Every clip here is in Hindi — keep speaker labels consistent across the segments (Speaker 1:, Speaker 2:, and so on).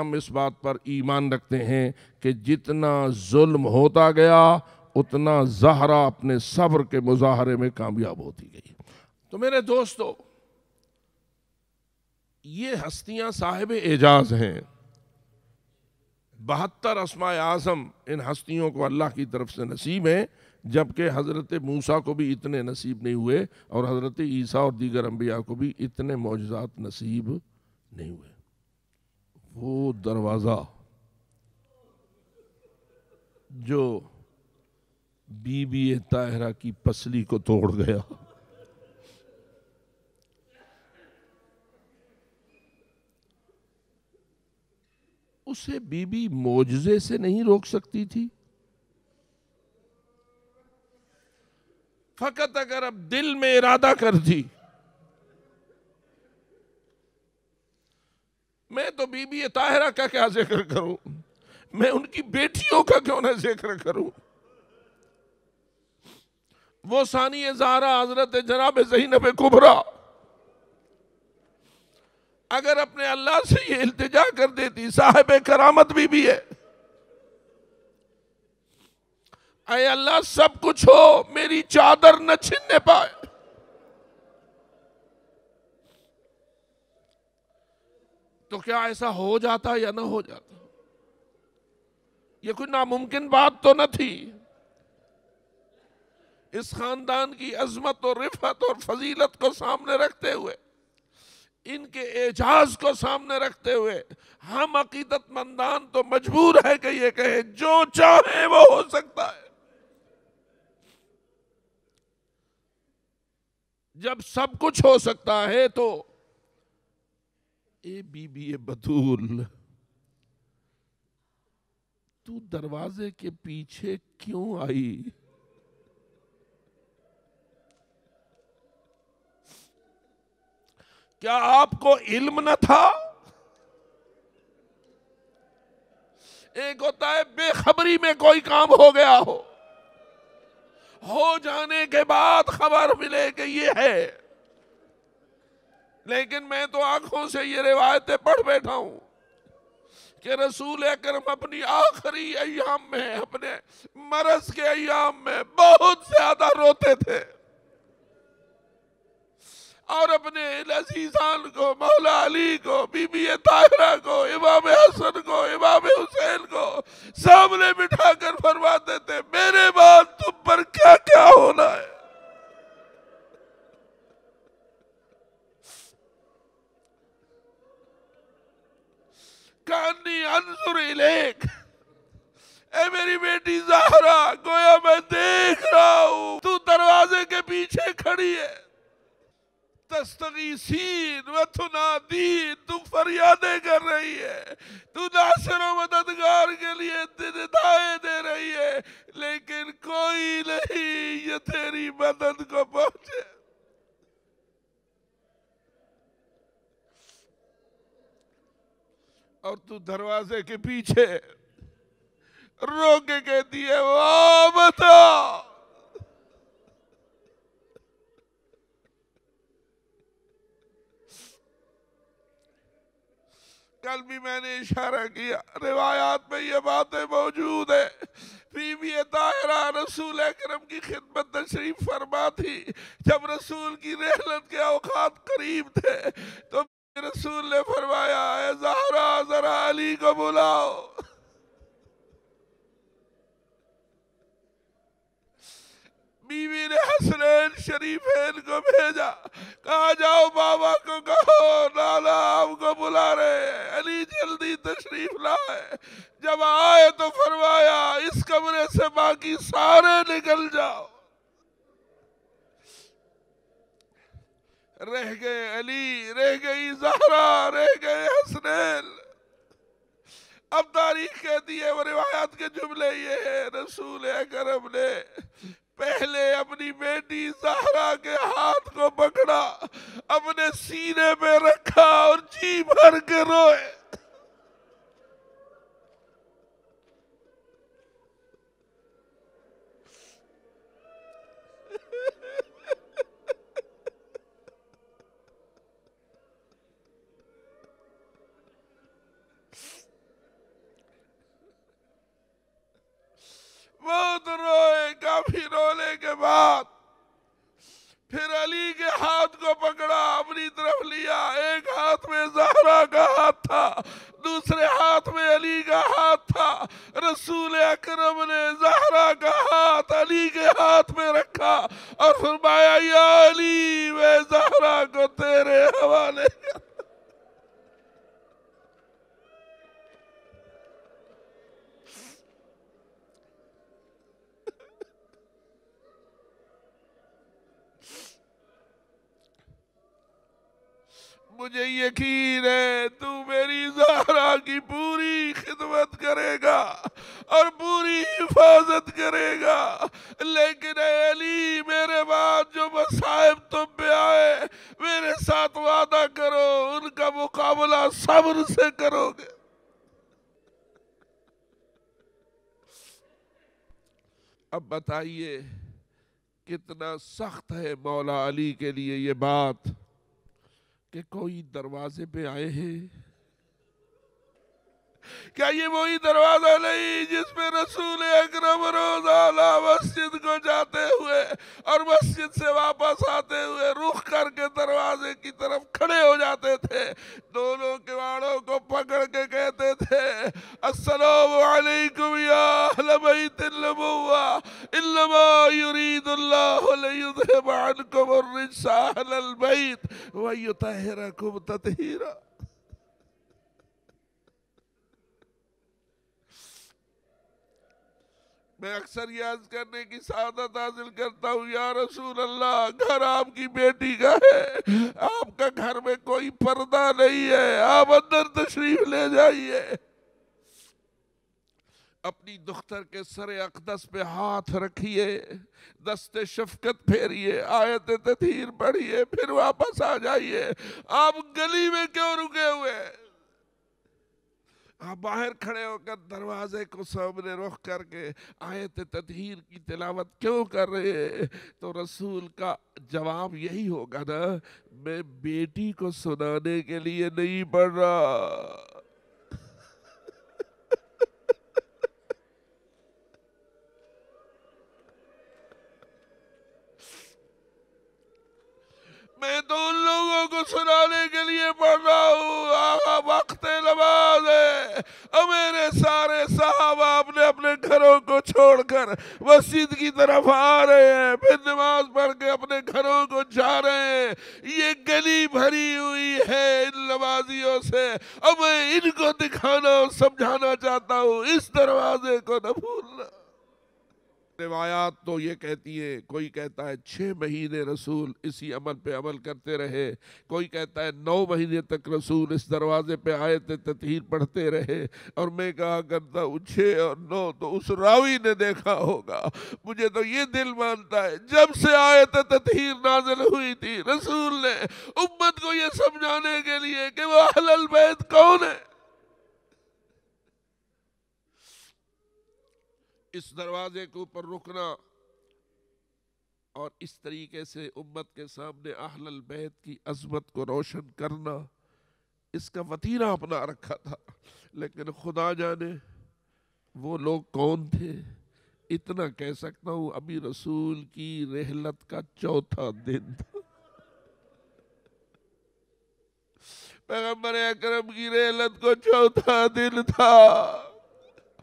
Speaker 1: हम इस बात पर ईमान रखते हैं कि जितना जुल्म होता गया उतना जहरा अपने सब्र के मुजाहरे में कामयाब होती गई तो मेरे दोस्तों ये हस्तियां साहिब एजाज हैं बहत्तर असमाय आज़म इन हस्तियों को अल्लाह की तरफ से नसीब हैं जबकि हज़रत मूसा को भी इतने नसीब नहीं हुए और हज़रत ईसा और दीगर अम्बिया को भी इतने मोजात नसीब नहीं हुए वो दरवाज़ा जो बीबी ताहरा की पसली को तोड़ गया उसे बीबी मोजे से नहीं रोक सकती थी फकत अगर अब दिल में इरादा कर दी मैं तो बीबी ताहरा का क्या जिक्र करूं मैं उनकी बेटियों का क्यों ना जिक्र करूं वो सानी जहरा हजरत जनाब जहीनब कुबरा अगर अपने अल्लाह से ये इल्तजा कर देती साहब करामत भी, भी है अल्लाह सब कुछ हो मेरी चादर न छिनने पाए तो क्या ऐसा हो जाता या ना हो जाता ये कोई नामुमकिन बात तो न थी इस खानदान की अजमत और रिफत और फजीलत को सामने रखते हुए इनके एजाज को सामने रखते हुए हम मंदान तो मजबूर है कि ये कहे जो चाहे वो हो सकता है जब सब कुछ हो सकता है तो ए बी बी ए बतूल तू दरवाजे के पीछे क्यों आई क्या आपको इल्म न था एक होता है बेखबरी में कोई काम हो गया हो हो जाने के बाद खबर मिले कि ये है लेकिन मैं तो आंखों से ये रिवायतें पढ़ बैठा हूं कि रसूल करम अपनी आखिरी अयाम में अपने मरस के अयाम में बहुत ज्यादा रोते थे और अपने अजीजान को मौला अली को बीबी ताहरा को इमाम हसन को इमाम हुसैन को सामने बिठाकर फरमाते थे मेरे बाद तुम पर क्या क्या होना लेख ए मेरी बेटी जहरा गोया मैं देख रहा हूं तू दरवाजे के पीछे खड़ी है तू फरियादें कर रही है तू नासर मददगार के लिए निदाएं दे रही है लेकिन कोई नहीं ये तेरी मदद को पहुंचे और तू दरवाजे के पीछे रोके के कहती है वो बता कल भी मैंने इशारा किया रिवायात में ये बातें मौजूद है बीबी दायरा रसूल अक्रम की खिदमत तशरीफ फरमा थी जब रसूल की रहलत के अवकात करीब थे तो रसूल ने फरमाया है जहरा जरा अली को बुलाओ बीवी ने हसनैन शरीफेन को भेजा कहा जाओ बाबा को कहो नाला आपको बुला रहे अली जल्दी तशरीफ लाए जब आए तो फरमाया इस कमरे से बाकी सारे निकल जाओ रह गए अली रह गई जहरा रह गए हसनैन अब तारीख कहती है वो रिवायत के जुमले ये है रसूल करम ने पहले अपनी बेटी जहरा के हाथ को पकड़ा अपने सीने में रखा और जी भर के रोए हाथ था दूसरे हाथ में अली का हाथ था रसूल अकरम ने जहरा का हाथ अली के हाथ में रखा और फिर या अली वे जहरा को तेरे हवाले मुझे यकीन है तू मेरी जहरा की पूरी खिदमत करेगा और पूरी हिफाजत करेगा लेकिन अली मेरे बाद जो मसाइब तुम पे आए मेरे साथ वादा करो उनका मुकाबला सब्र से करोगे अब बताइए कितना सख्त है मौला अली के लिए ये बात कि कोई दरवाजे पे आए हैं क्या ये वही दरवाजा नहीं पे रसूल अकरम रोज आला मस्जिद को जाते हुए और मस्जिद से वापस आते हुए रुख करके दरवाजे की तरफ खड़े हो जाते थे दोनों किवाड़ों को पकड़ के कहते थे अस्सलाम वालेकुम या बैत इल्लमा युरीदुल्लाहु मैं अक्सर याद करने की शहादत हासिल करता हूँ या रसूल अल्लाह घर आपकी बेटी का है आपका घर में कोई पर्दा नहीं है आप अंदर तशरीफ ले जाइए अपनी दुख्तर के सर अकदस पे हाथ रखिए दस्ते शफकत फेरिए आयत तथीर पढ़िए फिर वापस आ जाइए आप गली में क्यों रुके हुए हैं आप बाहर खड़े होकर दरवाजे को सामने रोक करके आयत तदहीर की तिलावत क्यों कर रहे हैं तो रसूल का जवाब यही होगा ना मैं बेटी को सुनाने के लिए नहीं पढ़ रहा मैं तो उन लोगों को सुनाने के लिए पढ़ रहा हूँ आगा वक्त लबा मेरे सारे साहब आपने अपने घरों को छोड़कर मस्जिद की तरफ आ रहे हैं फिर नमाज पढ़ के अपने घरों को जा रहे हैं ये गली भरी हुई है इन नमाजियों से अब मैं इनको दिखाना और समझाना चाहता हूँ इस दरवाजे को न भूलना रिवायात तो ये कहती है कोई कहता है छः महीने रसूल इसी अमल पे अमल करते रहे कोई कहता है नौ महीने तक रसूल इस दरवाज़े पे आए थे ततहर पढ़ते रहे और मैं कहा करता तो हूँ छः और नौ तो उस रावी ने देखा होगा मुझे तो ये दिल मानता है जब से आए तो ततहर नाजल हुई थी रसूल ने उम्मत को ये समझाने के लिए कि वह अहल बैत कौन है इस दरवाजे के ऊपर रुकना और इस तरीके से उम्मत के सामने अहल बैत की अजमत को रोशन करना इसका वतीरा अपना रखा था लेकिन खुदा जाने वो लोग कौन थे इतना कह सकता हूँ अभी रसूल की रहलत का चौथा दिन था पैगम्बर अक्रम की रहलत को चौथा दिन था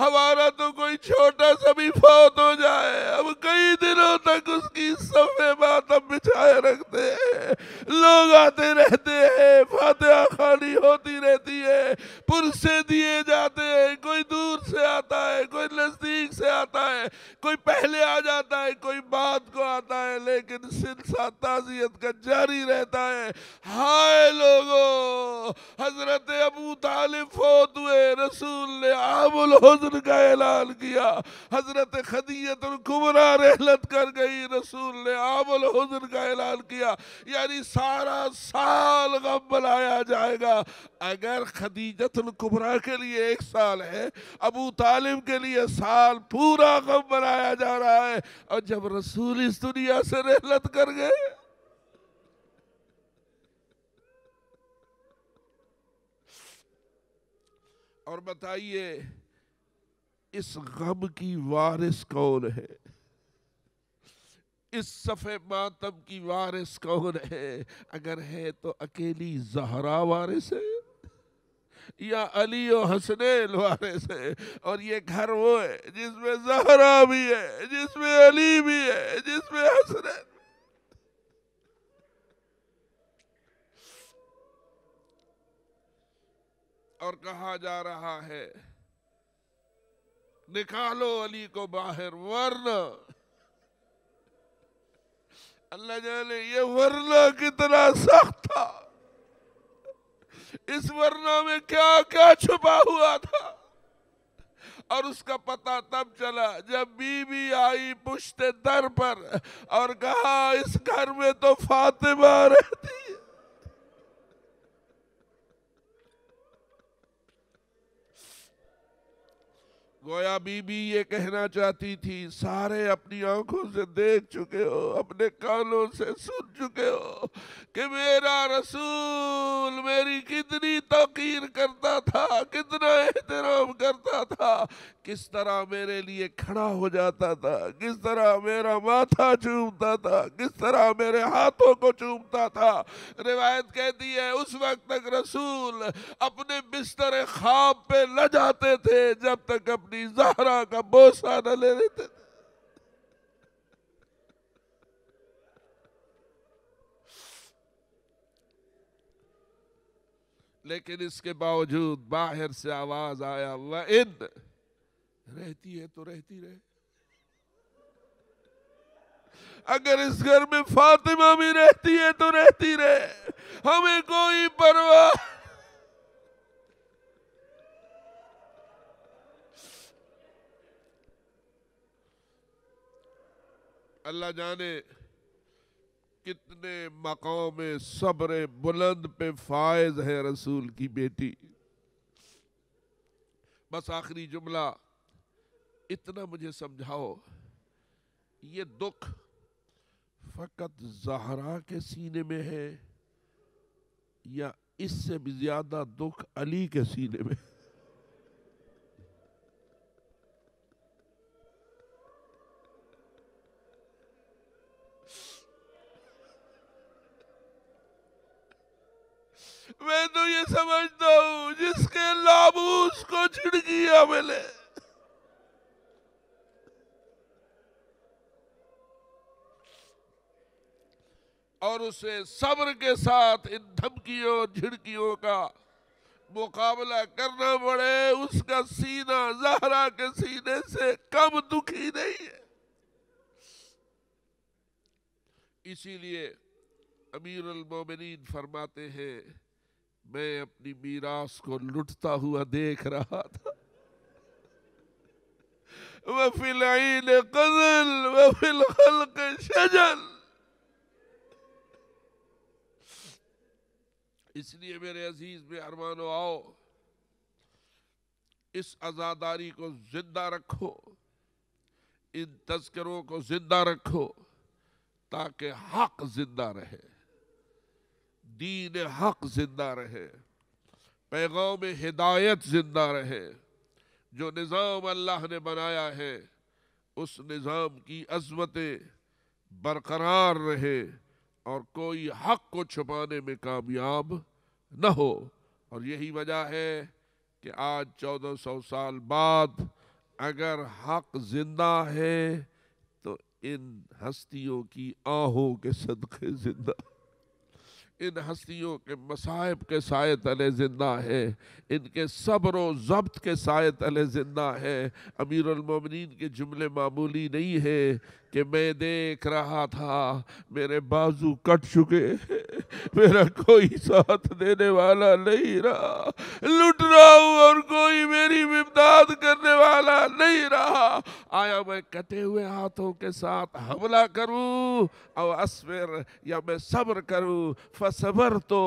Speaker 1: हमारा तो कोई छोटा सा भी फौत हो जाए अब कई दिनों तक उसकी सफ़े अब बिछाए रखते हैं लोग आते रहते हैं फातहा खानी होती रहती है पुरसे दिए जाते हैं कोई दूर से आता है कोई नज़दीक से आता है कोई पहले आ जाता है कोई बाद को आता है लेकिन सिलसा ताजियत का जारी रहता है हाय लोगों हजरत अबू तालिब फौत हुए रसूल ने आबुल हजर बुजुर्ग का ऐलान किया हजरत खदीयत कुबरा रहलत कर गई रसूल ने आमल हजर का ऐलान किया यानी सारा साल गम बनाया जाएगा अगर खदीजत कुबरा के लिए एक साल है अबू तालिब के लिए साल पूरा गम बनाया जा रहा है और जब रसूल इस दुनिया से रहलत कर गए और बताइए इस गम की वारिस कौन है इस सफ़े मातम की वारिस कौन है अगर है तो अकेली जहरा वारिस है या अली और हसनैन वारिस है और ये घर वो है जिसमें जहरा भी है जिसमें अली भी है जिसमें हसनैन और कहा जा रहा है निकालो अली को बाहर वरना अल्लाह जाने ये वरना कितना सख्त था इस वरना में क्या क्या छुपा हुआ था और उसका पता तब चला जब बीबी आई पुश्ते दर पर और कहा इस घर में तो फातिमा रहती है गोया बीबी ये कहना चाहती थी सारे अपनी आंखों से देख चुके हो अपने कानों से सुन चुके हो कि मेरा रसूल मेरी कितनी तकीर करता था कितना एहतराम करता था किस तरह मेरे लिए खड़ा हो जाता था किस तरह मेरा माथा चूमता था किस तरह मेरे हाथों को चूमता था रिवायत कहती है उस वक्त तक रसूल अपने बिस्तर ख्वाब पे ल जाते थे जब तक अपनी बीबी जहरा का बोसा न ले लेते थे लेकिन इसके बावजूद बाहर से आवाज आया अल्लाह इन रहती है तो रहती रहे अगर इस घर में फातिमा भी रहती है तो रहती रहे हमें कोई परवाह अल्लाह जाने कितने मकाम सब्र बुलंद पे फायज है रसूल की बेटी बस आखिरी जुमला इतना मुझे समझाओ ये दुख फकत जहरा के सीने में है या इससे भी ज्यादा दुख अली के सीने में है तो ये समझता हूं जिसके लाबूस उसको छिड़किया मिले और उसे सब्र के साथ इन धमकियों झिड़कियों का मुकाबला करना पड़े उसका सीना जहरा के सीने से कम दुखी नहीं है इसीलिए अमीर अलमोमिन फरमाते हैं मैं अपनी मीरास को लुटता हुआ देख रहा था वफिल कजल वफिल खल्क शजल इसलिए मेरे अजीज में अरमानो आओ इस आज़ादारी को जिंदा रखो इन तस्करों को जिंदा रखो ताकि हक जिंदा रहे दीन हक जिंदा रहे पैगाम हिदायत जिंदा रहे जो निज़ाम अल्लाह ने बनाया है उस निज़ाम की अजमतें बरकरार रहे और कोई हक को छुपाने में कामयाब न हो और यही वजह है कि आज चौदह सौ साल बाद अगर हक जिंदा है तो इन हस्तियों की आहों के सदक़े जिंदा इन हस्तियों के मसाइब के साय तले ज़िंदा है इनके सब्र ज़ब्त के साय तले ज़िंदा है अमीरमिन के जुमले मामूली नहीं है कि मैं देख रहा था मेरे बाजू कट चुके मेरा कोई साथ देने वाला नहीं रहा लुट रहा हूँ और कोई मेरी इमदाद करने वाला नहीं रहा आया मैं कटे हुए हाथों के साथ हमला करूँ और असफिर या मैं सब्र करूँ फसबर तो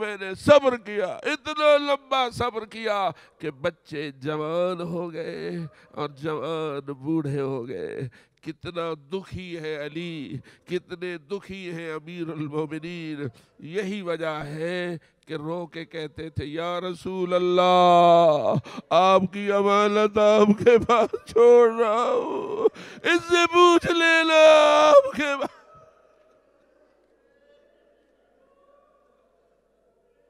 Speaker 1: मैंने सब्र किया इतना लंबा सब्र किया कि बच्चे जवान हो गए और जवान बूढ़े हो गए कितना दुखी है अली कितने दुखी हैं अमीर उलमिन यही वजह है कि रो के कहते थे या रसूल अल्लाह आपकी अमानत आपके पास छोड़ रहा हूँ इससे पूछ लेना आपके पास